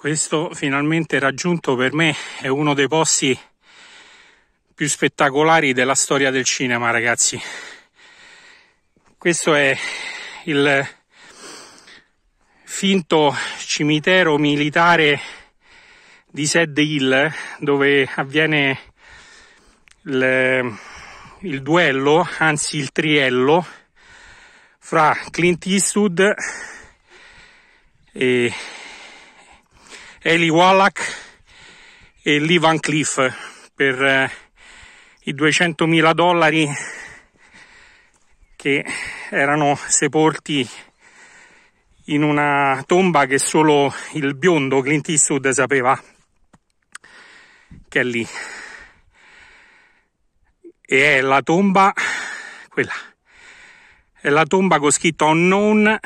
Questo finalmente raggiunto per me è uno dei posti più spettacolari della storia del cinema, ragazzi. Questo è il finto cimitero militare di Sad Hill dove avviene il, il duello, anzi il triello fra Clint Eastwood e Eli Wallach e Lee Van Cleef per eh, i 200.000 dollari che erano sepolti in una tomba che solo il biondo Clint Eastwood sapeva che è lì e è la tomba quella è la tomba con scritto unknown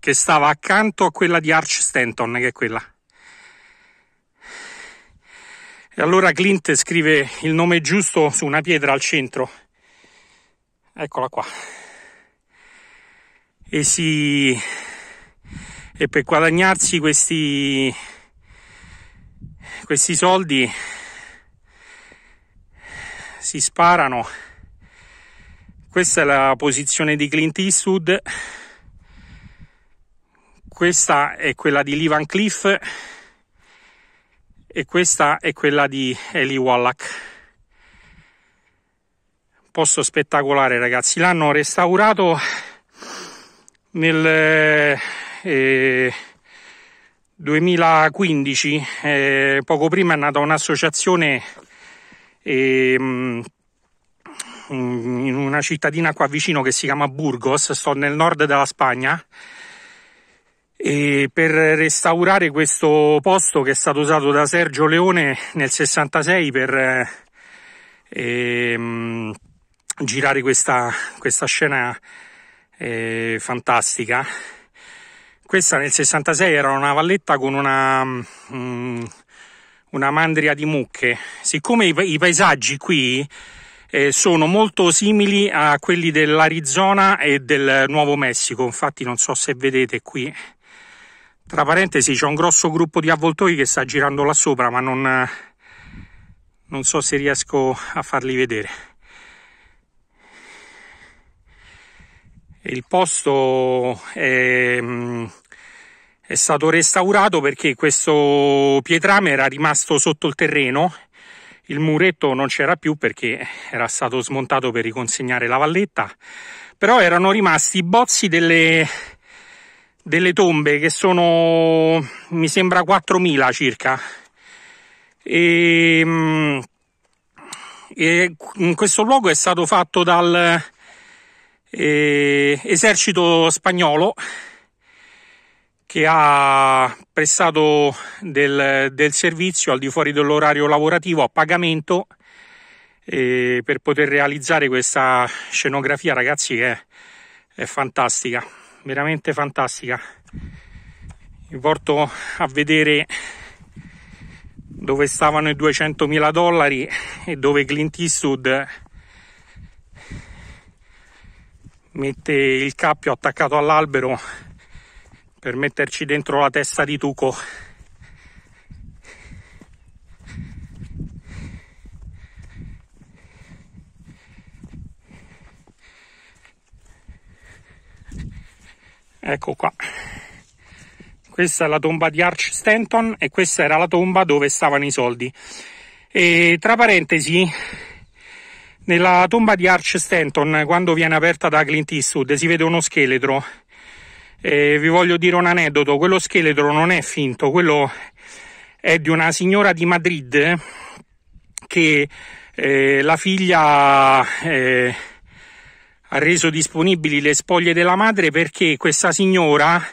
che stava accanto a quella di Arch Stanton che è quella e allora Clint scrive il nome giusto su una pietra al centro. Eccola qua. E si e per guadagnarsi questi questi soldi si sparano. Questa è la posizione di Clint Eastwood. Questa è quella di Levan Cliff e questa è quella di Eli Wallach. Posto spettacolare ragazzi, l'hanno restaurato nel eh, 2015, eh, poco prima è nata un'associazione eh, in una cittadina qua vicino che si chiama Burgos, sto nel nord della Spagna, e per restaurare questo posto che è stato usato da Sergio Leone nel 66 per eh, ehm, girare questa, questa scena eh, fantastica. Questa nel 66 era una valletta con una, mm, una mandria di mucche. Siccome i, paesaggi qui eh, sono molto simili a quelli dell'Arizona e del Nuovo Messico, infatti non so se vedete qui tra parentesi c'è un grosso gruppo di avvoltoi che sta girando là sopra ma non, non so se riesco a farli vedere. Il posto è, è stato restaurato perché questo pietrame era rimasto sotto il terreno, il muretto non c'era più perché era stato smontato per riconsegnare la valletta, però erano rimasti i bozzi delle, delle tombe che sono mi sembra 4.000 circa ehm, e, e questo luogo è stato fatto dal eh, esercito spagnolo che ha prestato del, del, servizio al di fuori dell'orario lavorativo a pagamento eh, per poter realizzare questa scenografia ragazzi che è, è fantastica veramente fantastica vi porto a vedere dove stavano i 200.000 dollari e dove Clint Eastwood mette il cappio attaccato all'albero per metterci dentro la testa di Tuco ecco qua questa è la tomba di Arch Stanton e questa era la tomba dove stavano i soldi e tra parentesi nella tomba di Arch Stanton quando viene aperta da Clint Eastwood si vede uno scheletro e vi voglio dire un aneddoto quello scheletro non è finto quello è di una signora di Madrid che eh, la figlia eh, ha reso disponibili le spoglie della madre perché questa signora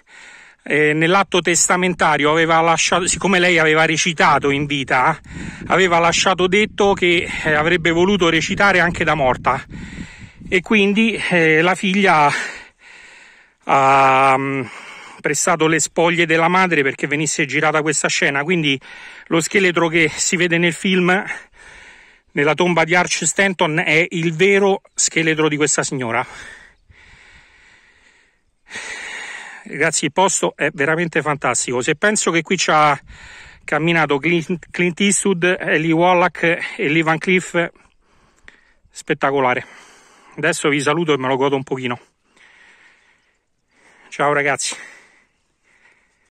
eh, nell'atto testamentario aveva lasciato, siccome lei aveva recitato in vita, aveva lasciato detto che eh, avrebbe voluto recitare anche da morta e quindi eh, la figlia ha mm, prestato le spoglie della madre perché venisse girata questa scena, quindi lo scheletro che si vede nel film nella tomba di Arch Stanton è il vero scheletro di questa signora. Ragazzi, il posto è veramente fantastico. Se penso che qui ci ha camminato Clint, Eastwood, Ellie Wallach e Lee Van Cliff, spettacolare. Adesso vi saluto e me lo godo un pochino. Ciao ragazzi.